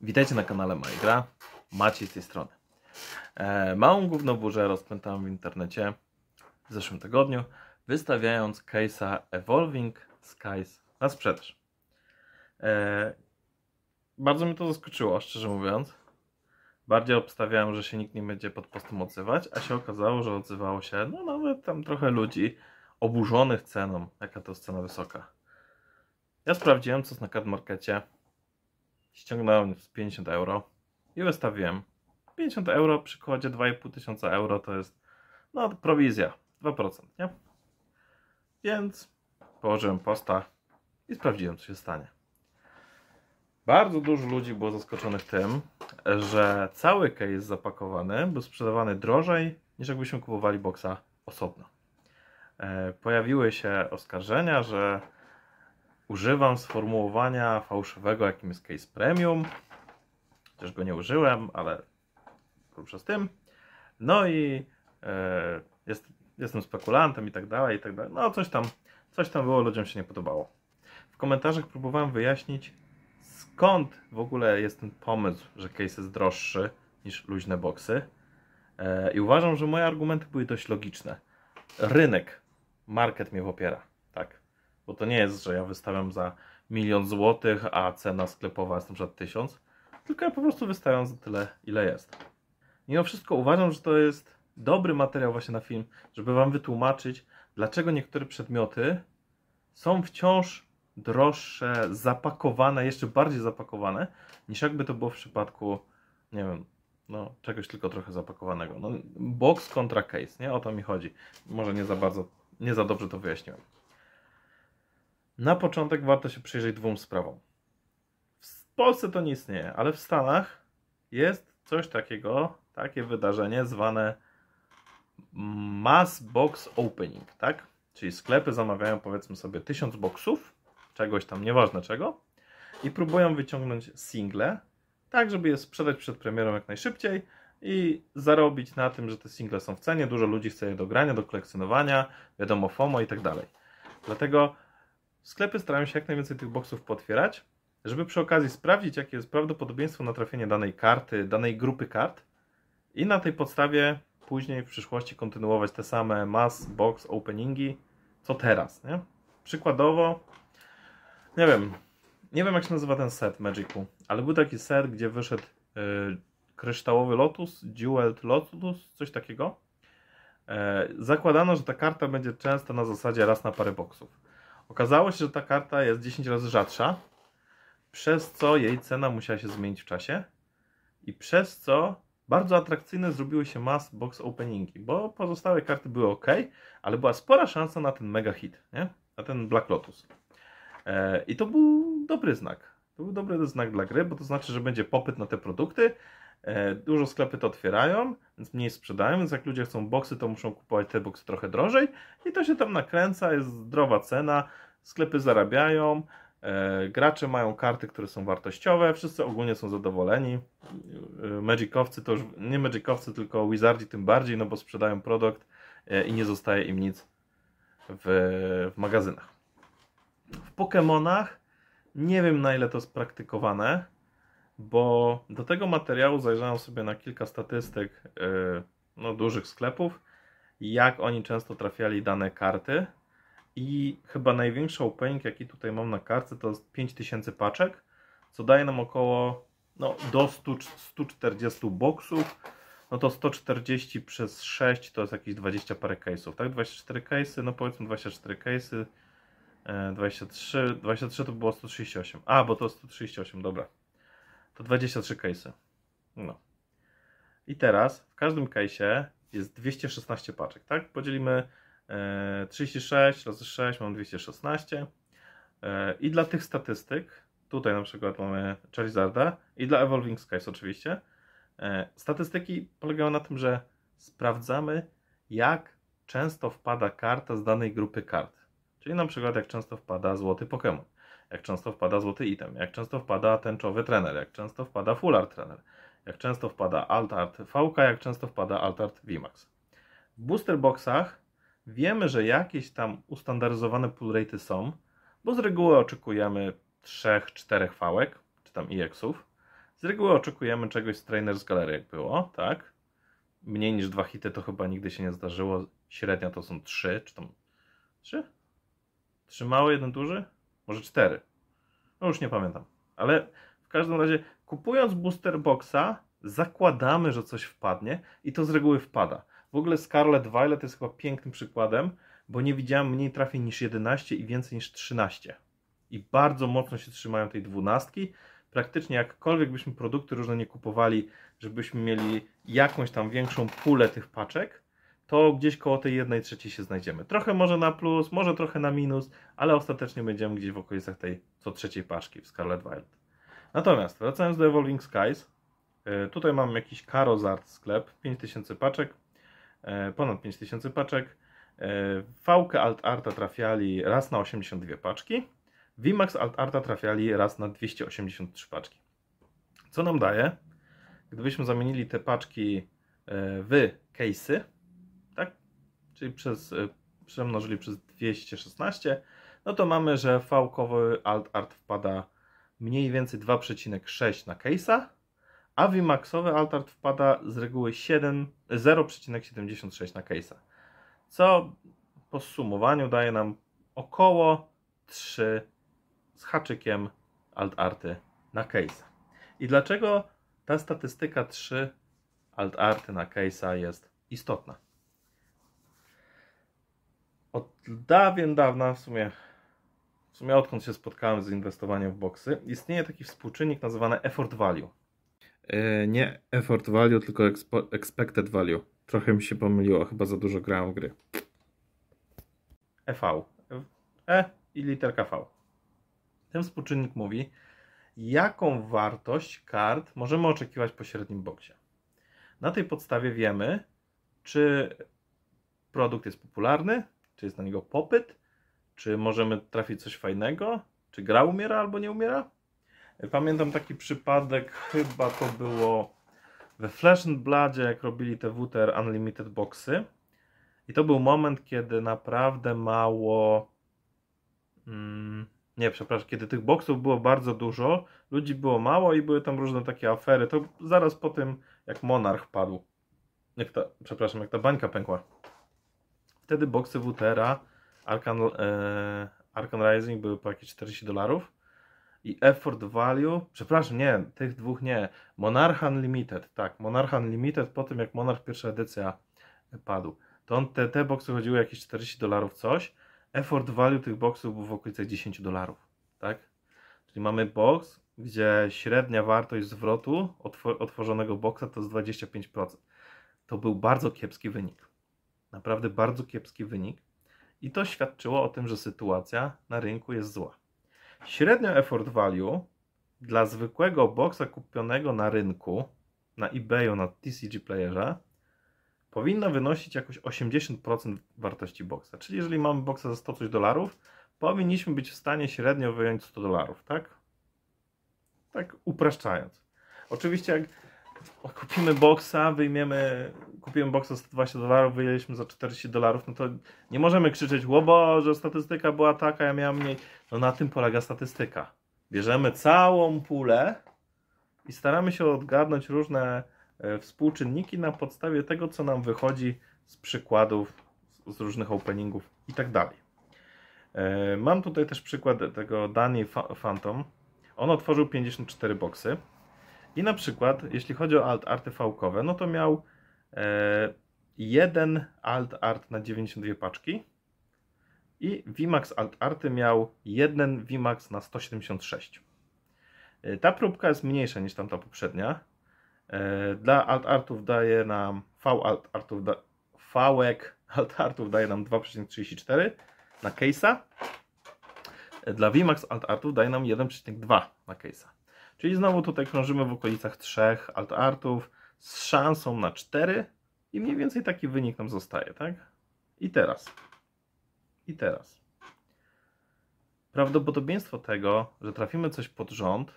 Witajcie na kanale Moja Macie Maciej z tej strony. E, małą główną burzę rozpętałem w internecie w zeszłym tygodniu, wystawiając case'a Evolving Skies na sprzedaż. E, bardzo mi to zaskoczyło, szczerze mówiąc. Bardziej obstawiałem, że się nikt nie będzie pod postem odzywać, a się okazało, że odzywało się no nawet tam trochę ludzi oburzonych ceną, jaka to jest cena wysoka. Ja sprawdziłem, co jest na card Ściągnąłem z 50 euro i wystawiłem. 50 euro przy kodzie 2,5 tysiąca euro to jest no prowizja 2%, nie? Więc położyłem posta i sprawdziłem, co się stanie. Bardzo dużo ludzi było zaskoczonych tym, że cały case zapakowany był sprzedawany drożej niż jakbyśmy kupowali boksa osobno. E, pojawiły się oskarżenia, że używam sformułowania fałszywego, jakim jest case premium. chociaż go nie użyłem, ale krótko z tym. No i e, jest, jestem spekulantem i tak dalej, i tak dalej. No coś tam, coś tam było, ludziom się nie podobało. W komentarzach próbowałem wyjaśnić, skąd w ogóle jest ten pomysł, że case jest droższy niż luźne boksy. E, I uważam, że moje argumenty były dość logiczne. Rynek, market mnie popiera bo to nie jest, że ja wystawiam za milion złotych, a cena sklepowa jest na przykład tysiąc, tylko ja po prostu wystawiam za tyle, ile jest. Mimo wszystko uważam, że to jest dobry materiał właśnie na film, żeby Wam wytłumaczyć, dlaczego niektóre przedmioty są wciąż droższe, zapakowane, jeszcze bardziej zapakowane, niż jakby to było w przypadku, nie wiem, no, czegoś tylko trochę zapakowanego. No, box kontra case, nie? O to mi chodzi. Może nie za bardzo, nie za dobrze to wyjaśniłem. Na początek warto się przyjrzeć dwóm sprawom. W Polsce to nie istnieje, ale w Stanach jest coś takiego, takie wydarzenie zwane Mass Box Opening, tak? Czyli sklepy zamawiają powiedzmy sobie tysiąc boksów, czegoś tam, nieważne czego, i próbują wyciągnąć single, tak żeby je sprzedać przed premierą jak najszybciej i zarobić na tym, że te single są w cenie, dużo ludzi chce je do grania, do kolekcjonowania, wiadomo FOMO i tak dalej. Dlatego Sklepy starają się jak najwięcej tych boksów potwierać, żeby przy okazji sprawdzić, jakie jest prawdopodobieństwo na trafienie danej karty, danej grupy kart i na tej podstawie później w przyszłości kontynuować te same mass, box, openingi, co teraz, nie? Przykładowo, nie wiem, nie wiem jak się nazywa ten set Magicu, ale był taki set, gdzie wyszedł yy, kryształowy Lotus, Jeweled Lotus, coś takiego. Yy, zakładano, że ta karta będzie często na zasadzie raz na parę boksów. Okazało się, że ta karta jest 10 razy rzadsza, przez co jej cena musiała się zmienić w czasie i przez co bardzo atrakcyjne zrobiły się mass box openingi, bo pozostałe karty były ok, ale była spora szansa na ten mega hit, nie? na ten Black Lotus. E, I to był dobry znak. To był dobry znak dla gry, bo to znaczy, że będzie popyt na te produkty. E, dużo sklepy to otwierają, więc mniej sprzedają, więc jak ludzie chcą boksy, to muszą kupować te boksy trochę drożej i to się tam nakręca, jest zdrowa cena sklepy zarabiają, e, gracze mają karty, które są wartościowe, wszyscy ogólnie są zadowoleni. E, magicowcy to już nie Magicowcy, tylko Wizardi tym bardziej, no bo sprzedają produkt e, i nie zostaje im nic w, w magazynach. W Pokémonach nie wiem na ile to jest praktykowane, bo do tego materiału zajrzałem sobie na kilka statystyk no, dużych sklepów, jak oni często trafiali dane karty i chyba największy opening, jaki tutaj mam na kartce, to jest 5000 paczek, co daje nam około no, do 100, 140 boksów. No to 140 przez 6 to jest jakieś 20 parę case'ów, tak? 24 case'y, no powiedzmy 24 case'y, 23, e, 23 to było 138. A, bo to 138, dobra. To 23 case'y. No. I teraz w każdym case'ie jest 216 paczek, tak? Podzielimy 36 e, razy 6 mam 216. E, I dla tych statystyk, tutaj na przykład mamy Charizarda i dla Evolving Skies oczywiście, e, statystyki polegają na tym, że sprawdzamy jak często wpada karta z danej grupy kart. Czyli na przykład jak często wpada złoty Pokémon, jak często wpada złoty item, jak często wpada tęczowy trener, jak często wpada full art trener, jak często wpada alt art VK, jak często wpada alt art VMAX. W booster boxach Wiemy, że jakieś tam ustandaryzowane pull rate są, bo z reguły oczekujemy 3-4 fałek, czy tam EX-ów. Z reguły oczekujemy czegoś z Trainers galery, jak było, tak? Mniej niż dwa hity to chyba nigdy się nie zdarzyło. Średnia to są 3, czy tam 3? 3 małe, jeden duży? Może 4? No już nie pamiętam. Ale w każdym razie, kupując booster boxa, zakładamy, że coś wpadnie i to z reguły wpada. W ogóle Scarlet Violet jest chyba pięknym przykładem, bo nie widziałem mniej trafień niż 11 i więcej niż 13. I bardzo mocno się trzymają tej dwunastki. Praktycznie jakkolwiek byśmy produkty różne nie kupowali, żebyśmy mieli jakąś tam większą pulę tych paczek, to gdzieś koło tej jednej trzeciej się znajdziemy. Trochę może na plus, może trochę na minus, ale ostatecznie będziemy gdzieś w okolicach tej co trzeciej paczki w Scarlet Violet. Natomiast wracając do Evolving Skies, y, tutaj mam jakiś Karozart sklep, 5000 paczek, E, ponad 5000 paczek. Fałkę e, Alt Arta trafiali raz na 82 paczki. VMAX Alt Arta trafiali raz na 283 paczki. Co nam daje? Gdybyśmy zamienili te paczki e, w case'y, tak? czyli przez, przemnożyli przez 216, no to mamy, że fałkowy Alt Art wpada mniej więcej 2,6 na case'a, a w Altart wpada z reguły 0,76 na case'a, co po sumowaniu daje nam około 3 z haczykiem Altarty na case'a. I dlaczego ta statystyka 3 Altarty na case'a jest istotna? Od dawien dawna, w sumie w sumie odkąd się spotkałem z inwestowaniem w boksy, istnieje taki współczynnik nazywany effort value. E, nie effort value, tylko expected value. Trochę mi się pomyliło, chyba za dużo grałem gry. EV. E i literka V. Ten współczynnik mówi, jaką wartość kart możemy oczekiwać po średnim boksie. Na tej podstawie wiemy, czy produkt jest popularny, czy jest na niego popyt, czy możemy trafić coś fajnego, czy gra umiera albo nie umiera. Pamiętam taki przypadek, chyba to było we Flash Bladzie, jak robili te WTR Unlimited Boxy. I to był moment, kiedy naprawdę mało. Mm, nie, przepraszam, kiedy tych boksów było bardzo dużo, ludzi było mało i były tam różne takie afery. To zaraz po tym, jak Monarch padł. Jak ta, przepraszam, jak ta bańka pękła. Wtedy boksy WTR-a Arkan, e, Arkan Rising były po jakieś 40 dolarów i Effort Value, przepraszam, nie, tych dwóch nie, Monarchan Limited, tak, Monarchan Limited po tym jak Monarch pierwsza edycja padł, to on, te, te boxy chodziły jakieś 40 dolarów coś, Effort Value tych boxów był w okolicach 10 dolarów, tak, czyli mamy box, gdzie średnia wartość zwrotu otworzonego boxa to jest 25%. To był bardzo kiepski wynik. Naprawdę bardzo kiepski wynik. I to świadczyło o tym, że sytuacja na rynku jest zła. Średnio effort value dla zwykłego boxa kupionego na rynku, na eBayu, na TCG Playerze, powinna wynosić jakoś 80% wartości boxa. Czyli jeżeli mamy boxa za 100 coś dolarów, powinniśmy być w stanie średnio wyjąć 100 dolarów, tak? Tak upraszczając. Oczywiście jak kupimy boksa, wyjmiemy, kupimy boksa 120 dolarów, wyjęliśmy za 40 dolarów, no to nie możemy krzyczeć, łobo, że statystyka była taka, ja miałem mniej. No na tym polega statystyka. Bierzemy całą pulę i staramy się odgadnąć różne e, współczynniki na podstawie tego, co nam wychodzi z przykładów, z różnych openingów i tak dalej. E, mam tutaj też przykład tego Dani Phantom. On otworzył 54 boksy. I na przykład, jeśli chodzi o alt arty fałkowe, no to miał e, jeden alt art na 92 paczki i Vimax alt arty miał jeden Vimax na 176. E, ta próbka jest mniejsza niż tamta poprzednia. E, dla alt artów daje nam V alt artów da, alt artów daje nam 2,34 na case'a. E, dla Vimax alt artów daje nam 1,2 na case'a. Czyli znowu tutaj krążymy w okolicach trzech alt-artów z szansą na cztery i mniej więcej taki wynik nam zostaje, tak? I teraz. I teraz. Prawdopodobieństwo tego, że trafimy coś pod rząd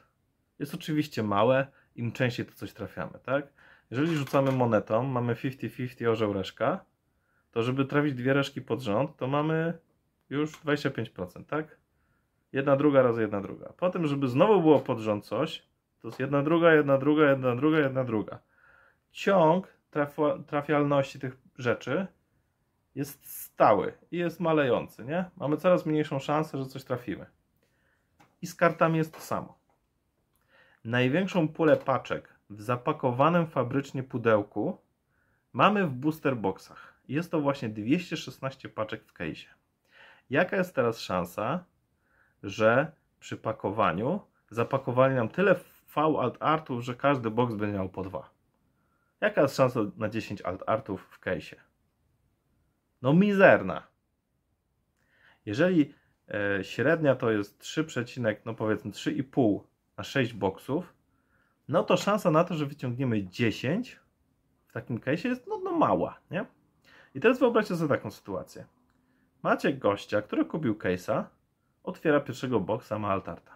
jest oczywiście małe, im częściej to coś trafiamy, tak? Jeżeli rzucamy monetą, mamy 50-50 orzeł reszka, to żeby trafić dwie reszki pod rząd, to mamy już 25%, tak? jedna druga razy jedna druga. Potem, żeby znowu było pod rząd coś, to jest jedna druga, jedna druga, jedna druga, jedna druga. Ciąg trafia, trafialności tych rzeczy jest stały i jest malejący, nie? Mamy coraz mniejszą szansę, że coś trafimy. I z kartami jest to samo. Największą pulę paczek w zapakowanym fabrycznie pudełku mamy w booster boxach. Jest to właśnie 216 paczek w case. Jaka jest teraz szansa, że przy pakowaniu zapakowali nam tyle V alt-artów, że każdy box będzie miał po dwa. Jaka jest szansa na 10 alt-artów w case'ie? No mizerna. Jeżeli e, średnia to jest 3, no powiedzmy 3,5 na 6 boxów, no to szansa na to, że wyciągniemy 10 w takim case jest no, no mała, nie? I teraz wyobraźcie sobie taką sytuację. Macie gościa, który kupił case'a, Otwiera pierwszego boksa, ma altarta.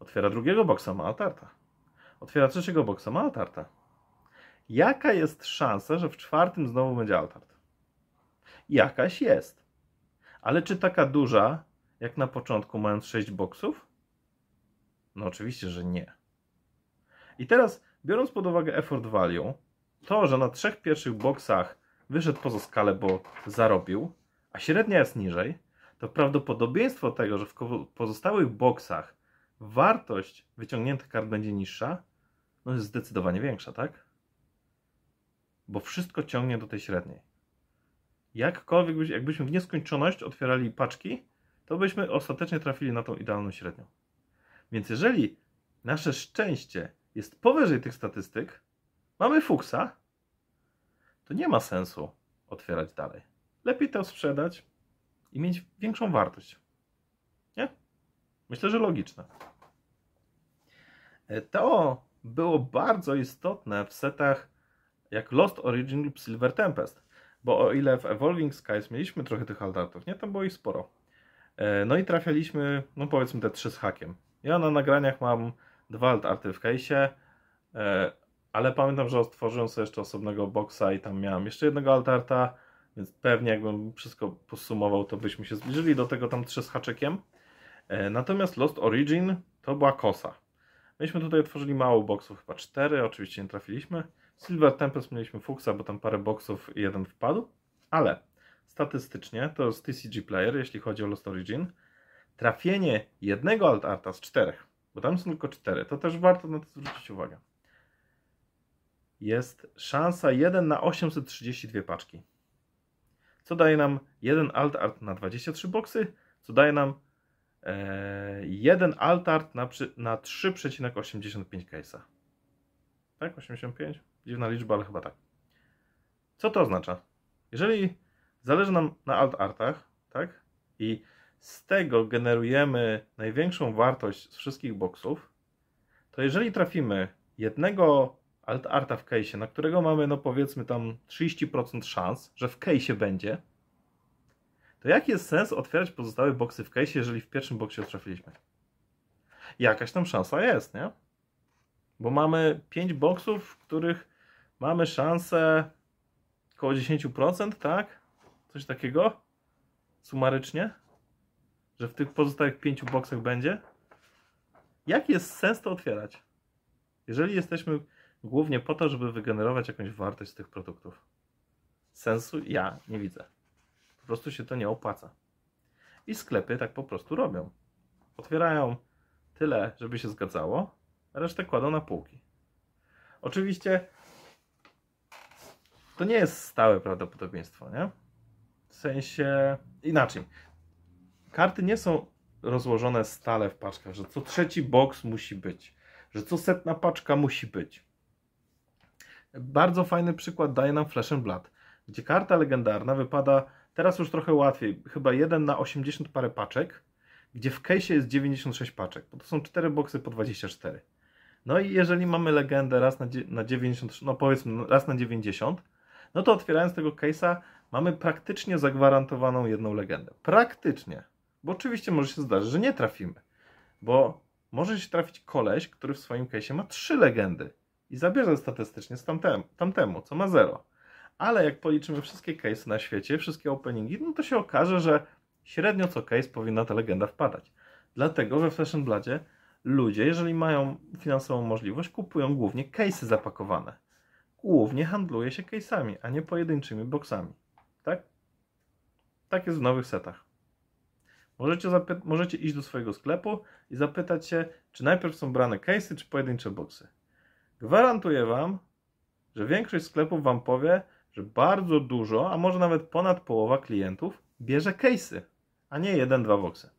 Otwiera drugiego boksa, ma altarta. Otwiera trzeciego boksa, ma altarta. Jaka jest szansa, że w czwartym znowu będzie altart? Jakaś jest. Ale czy taka duża, jak na początku, mając sześć boksów? No oczywiście, że nie. I teraz, biorąc pod uwagę effort value, to, że na trzech pierwszych boksach wyszedł poza skalę, bo zarobił, a średnia jest niżej, to prawdopodobieństwo tego, że w pozostałych boksach wartość wyciągniętych kart będzie niższa, no jest zdecydowanie większa, tak? Bo wszystko ciągnie do tej średniej. Jakkolwiek, byśmy jakbyśmy w nieskończoność otwierali paczki, to byśmy ostatecznie trafili na tą idealną średnią. Więc jeżeli nasze szczęście jest powyżej tych statystyk, mamy fuksa, to nie ma sensu otwierać dalej. Lepiej to sprzedać, i mieć większą wartość. Nie? Myślę, że logiczne. E, to było bardzo istotne w setach jak Lost Origin lub Silver Tempest, bo o ile w Evolving Skies mieliśmy trochę tych altartów, nie? Tam było ich sporo. E, no i trafialiśmy, no powiedzmy te trzy z hakiem. Ja na nagraniach mam dwa altarty w case'ie, e, ale pamiętam, że otworzyłem sobie jeszcze osobnego boxa i tam miałem jeszcze jednego altarta, więc pewnie jakbym wszystko posumował, to byśmy się zbliżyli do tego tam 3 z haczykiem. E, natomiast Lost Origin to była kosa. Myśmy tutaj otworzyli mało boxów, chyba 4, oczywiście nie trafiliśmy. Silver Tempest mieliśmy fuksa, bo tam parę boxów i jeden wpadł, ale statystycznie to jest TCG Player, jeśli chodzi o Lost Origin, trafienie jednego alt arta z czterech, bo tam są tylko cztery, to też warto na to zwrócić uwagę. Jest szansa 1 na 832 paczki co daje nam jeden alt art na 23 boksy? co daje nam e, jeden alt art na, 3,85 case'a. Tak, 85? Dziwna liczba, ale chyba tak. Co to oznacza? Jeżeli zależy nam na alt artach, tak, i z tego generujemy największą wartość z wszystkich boksów, to jeżeli trafimy jednego arta w case, na którego mamy no powiedzmy tam 30% szans, że w case będzie, to jaki jest sens otwierać pozostałe boksy w case, jeżeli w pierwszym boksie trafiliśmy? Jakaś tam szansa jest, nie? Bo mamy 5 boksów, w których mamy szansę około 10%, tak? Coś takiego? Sumarycznie? Że w tych pozostałych 5 boksach będzie? Jaki jest sens to otwierać? Jeżeli jesteśmy głównie po to, żeby wygenerować jakąś wartość z tych produktów. Sensu ja nie widzę. Po prostu się to nie opłaca. I sklepy tak po prostu robią. Otwierają tyle, żeby się zgadzało, a resztę kładą na półki. Oczywiście to nie jest stałe prawdopodobieństwo, nie? W sensie inaczej. Karty nie są rozłożone stale w paczkach, że co trzeci boks musi być, że co setna paczka musi być. Bardzo fajny przykład daje nam Flash and Blood, gdzie karta legendarna wypada teraz już trochę łatwiej, chyba 1 na 80 parę paczek, gdzie w case jest 96 paczek, bo to są 4 boksy po 24. No i jeżeli mamy legendę raz na, na 90, no powiedzmy no raz na 90, no to otwierając tego case'a mamy praktycznie zagwarantowaną jedną legendę. Praktycznie. Bo oczywiście może się zdarzyć, że nie trafimy. Bo może się trafić koleś, który w swoim case'ie ma trzy legendy i zabierze statystycznie z tamtem, tamtemu, co ma zero. Ale jak policzymy wszystkie case na świecie, wszystkie openingi, no to się okaże, że średnio co case powinna ta legenda wpadać. Dlatego we Fashion Bladzie ludzie, jeżeli mają finansową możliwość, kupują głównie case'y zapakowane. Głównie handluje się case'ami, a nie pojedynczymi boksami. Tak? Tak jest w nowych setach. Możecie, możecie iść do swojego sklepu i zapytać się, czy najpierw są brane case'y, czy pojedyncze boksy. Gwarantuję Wam, że większość sklepów Wam powie, że bardzo dużo, a może nawet ponad połowa klientów bierze case'y, a nie jeden, dwa boxy.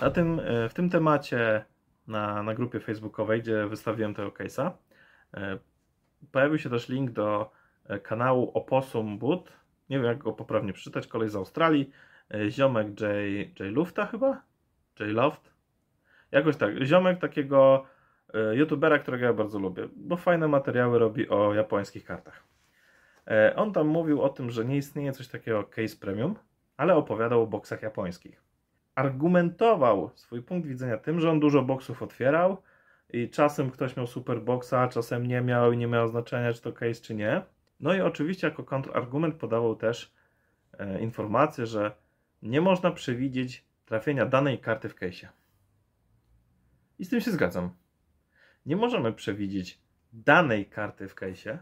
Na tym, e, w tym temacie na, na grupie facebookowej, gdzie wystawiłem tego case'a, e, pojawił się też link do e, kanału Opossum Boot. Nie wiem, jak go poprawnie przeczytać, kolej z Australii. Ziomek J, J Lufta chyba? J Loft? Jakoś tak. Ziomek takiego E, youtubera, którego ja bardzo lubię, bo fajne materiały robi o japońskich kartach. E, on tam mówił o tym, że nie istnieje coś takiego case premium, ale opowiadał o boksach japońskich. Argumentował swój punkt widzenia tym, że on dużo boksów otwierał i czasem ktoś miał super boksa, czasem nie miał i nie miało znaczenia, czy to case, czy nie. No i oczywiście jako kontrargument podawał też e, informację, że nie można przewidzieć trafienia danej karty w case'ie. I z tym się zgadzam nie możemy przewidzieć danej karty w case'ie,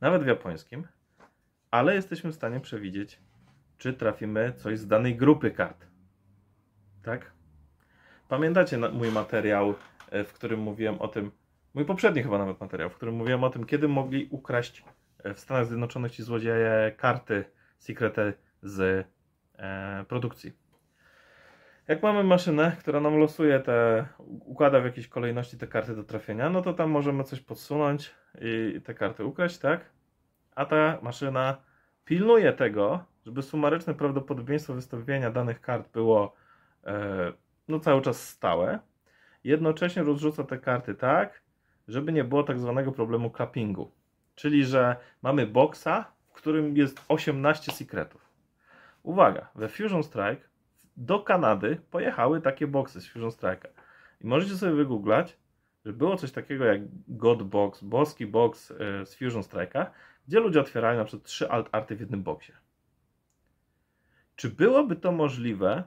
nawet w japońskim, ale jesteśmy w stanie przewidzieć, czy trafimy coś z danej grupy kart. Tak? Pamiętacie mój materiał, e, w którym mówiłem o tym, mój poprzedni chyba nawet materiał, w którym mówiłem o tym, kiedy mogli ukraść e, w Stanach Zjednoczonych ci złodzieje karty, sekrety z e, produkcji jak mamy maszynę, która nam losuje te, układa w jakiejś kolejności te karty do trafienia, no to tam możemy coś podsunąć i te karty ukraść, tak? A ta maszyna pilnuje tego, żeby sumaryczne prawdopodobieństwo wystawienia danych kart było e, no cały czas stałe. Jednocześnie rozrzuca te karty tak, żeby nie było tak zwanego problemu clappingu. Czyli, że mamy boxa, w którym jest 18 sekretów. Uwaga, we Fusion Strike do Kanady pojechały takie boxy z Fusion Strike'a. I możecie sobie wygooglać, że było coś takiego jak God Box, boski box e, z Fusion Strike'a, gdzie ludzie otwierali na przykład trzy alt arty w jednym boksie. Czy byłoby to możliwe,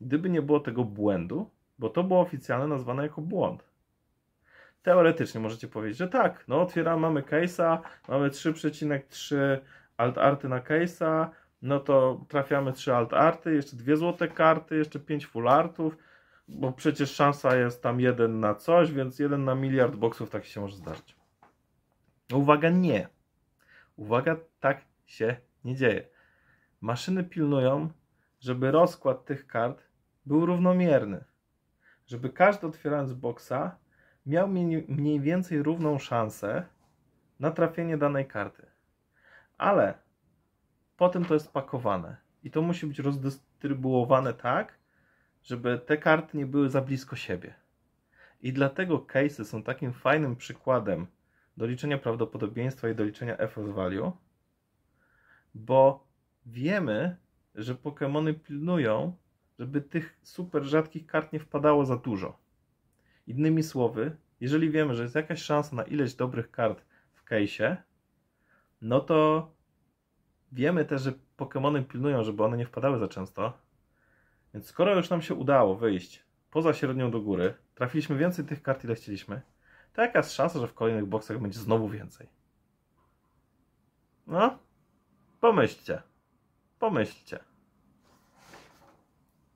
gdyby nie było tego błędu? Bo to było oficjalnie nazwane jako błąd. Teoretycznie możecie powiedzieć, że tak, no otwieram, mamy case'a, mamy 3,3 alt arty na case'a, no to trafiamy trzy alt arty, jeszcze dwie złote karty, jeszcze pięć full artów, bo przecież szansa jest tam jeden na coś, więc jeden na miliard boksów tak się może zdarzyć. No uwaga, nie. Uwaga, tak się nie dzieje. Maszyny pilnują, żeby rozkład tych kart był równomierny. Żeby każdy otwierając boksa miał mniej więcej równą szansę na trafienie danej karty. Ale potem to jest pakowane. I to musi być rozdystrybuowane tak, żeby te karty nie były za blisko siebie. I dlatego case'y są takim fajnym przykładem do liczenia prawdopodobieństwa i do liczenia effort value, bo wiemy, że Pokémony pilnują, żeby tych super rzadkich kart nie wpadało za dużo. Innymi słowy, jeżeli wiemy, że jest jakaś szansa na ileś dobrych kart w case'ie, no to wiemy też, że Pokémony pilnują, żeby one nie wpadały za często. Więc skoro już nam się udało wyjść poza średnią do góry, trafiliśmy więcej tych kart, ile chcieliśmy, to jaka jest szansa, że w kolejnych boksach będzie znowu więcej? No, pomyślcie. Pomyślcie.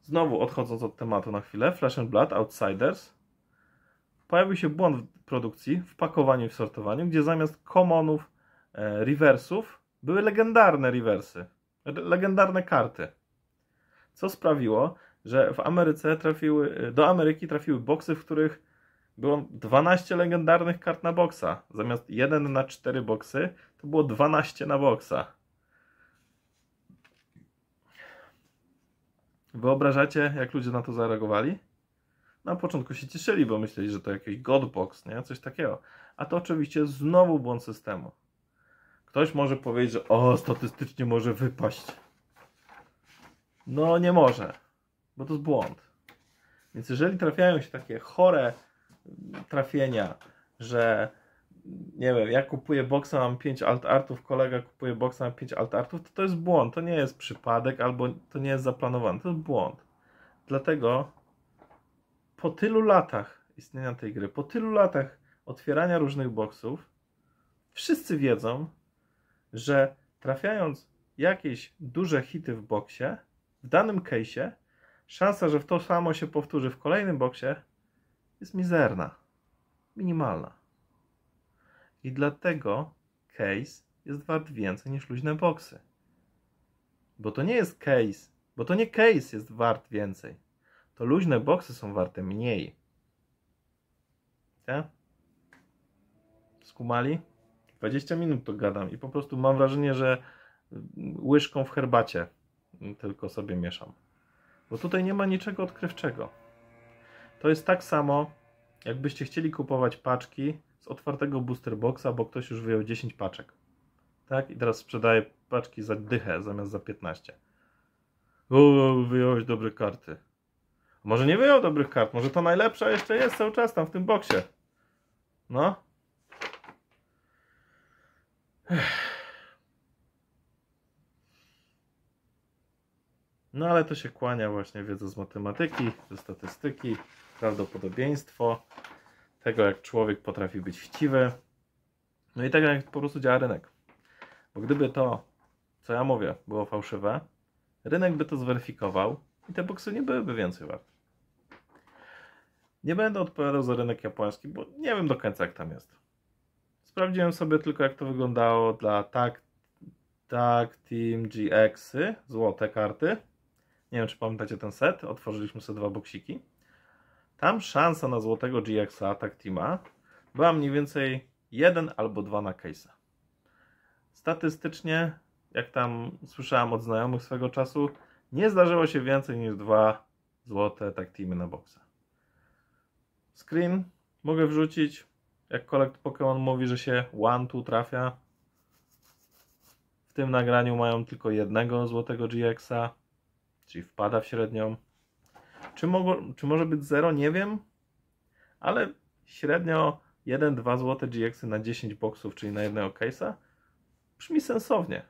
Znowu odchodząc od tematu na chwilę, Flash and Blood, Outsiders. Pojawił się błąd w produkcji, w pakowaniu i w sortowaniu, gdzie zamiast commonów, e, reversów, były legendarne rewersy, legendarne karty. Co sprawiło, że w Ameryce trafiły, do Ameryki trafiły boksy, w których było 12 legendarnych kart na boksa. Zamiast 1 na 4 boksy, to było 12 na boksa. Wyobrażacie, jak ludzie na to zareagowali? Na początku się cieszyli, bo myśleli, że to jakiś godbox, nie? Coś takiego. A to oczywiście znowu błąd systemu. Ktoś może powiedzieć, że o, statystycznie może wypaść. No nie może, bo to jest błąd. Więc jeżeli trafiają się takie chore mm, trafienia, że nie wiem, ja kupuję boksa, mam 5 alt-artów, kolega kupuje boksa, mam 5 alt-artów, to to jest błąd, to nie jest przypadek albo to nie jest zaplanowane, to jest błąd. Dlatego po tylu latach istnienia tej gry, po tylu latach otwierania różnych boksów, wszyscy wiedzą, że trafiając jakieś duże hity w boksie, w danym case, szansa, że w to samo się powtórzy w kolejnym boksie, jest mizerna, minimalna. I dlatego case jest wart więcej niż luźne boksy. Bo to nie jest case, bo to nie case jest wart więcej. To luźne boksy są warte mniej. Tak? Skumali? 20 minut to gadam i po prostu mam wrażenie, że łyżką w herbacie tylko sobie mieszam. Bo tutaj nie ma niczego odkrywczego. To jest tak samo, jakbyście chcieli kupować paczki z otwartego booster boxa, bo ktoś już wyjął 10 paczek. Tak? I teraz sprzedaje paczki za dychę zamiast za 15. O, wyjąłeś dobre karty. Może nie wyjął dobrych kart, może to najlepsza jeszcze jest cały czas tam w tym boksie. No, no ale to się kłania właśnie wiedza z matematyki, ze statystyki, prawdopodobieństwo, tego jak człowiek potrafi być chciwy. No i tak, jak po prostu działa rynek. Bo gdyby to, co ja mówię, było fałszywe, rynek by to zweryfikował i te boksy nie byłyby więcej warte. Nie będę odpowiadał za rynek japoński, bo nie wiem do końca jak tam jest. Sprawdziłem sobie tylko jak to wyglądało dla tak, tak Team GX, -y, złote karty. Nie wiem, czy pamiętacie ten set. Otworzyliśmy sobie dwa boksiki. Tam szansa na złotego GX-a Tag Teama była mniej więcej 1 albo 2 na case'a. Statystycznie, jak tam słyszałem od znajomych swego czasu, nie zdarzyło się więcej niż dwa złote Tag Teamy na boksa. Screen mogę wrzucić, jak kolekt Pokémon mówi, że się one tu trafia. W tym nagraniu mają tylko jednego złotego GX-a, czyli wpada w średnią. Czy, mogło, czy może być 0? Nie wiem, ale średnio 1-2 złote GX -y na 10 boxów, czyli na jednego case'a brzmi sensownie.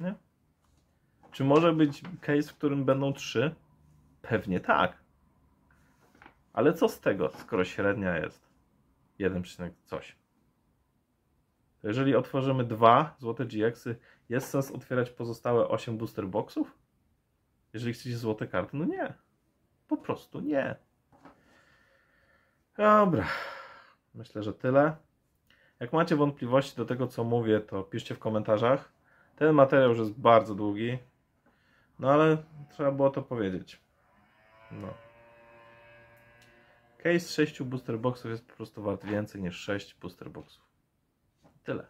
Nie? Czy może być case, w którym będą 3? Pewnie tak. Ale co z tego, skoro średnia jest? 1, coś. To jeżeli otworzymy dwa złote GX-y, jest sens otwierać pozostałe 8 booster boxów? Jeżeli chcecie złote karty, no nie. Po prostu nie. Dobra. Myślę, że tyle. Jak macie wątpliwości do tego, co mówię, to piszcie w komentarzach. Ten materiał już jest bardzo długi. No ale trzeba było to powiedzieć. No. Case z 6 booster boxów jest po prostu wart więcej niż 6 booster boxów. Tyle.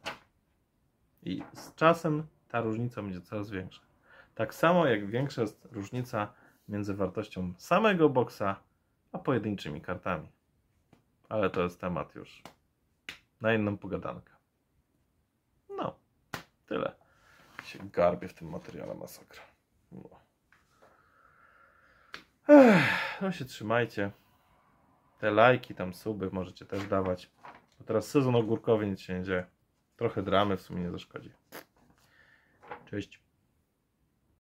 I z czasem ta różnica będzie coraz większa. Tak samo jak większa jest różnica między wartością samego boxa a pojedynczymi kartami. Ale to jest temat już na inną pogadankę. No, tyle. Się garbię w tym materiale masakra. No. Ech, no się trzymajcie te lajki, tam suby możecie też dawać. Bo teraz sezon ogórkowy, nic się nie dzieje. Trochę dramy w sumie nie zaszkodzi. Cześć.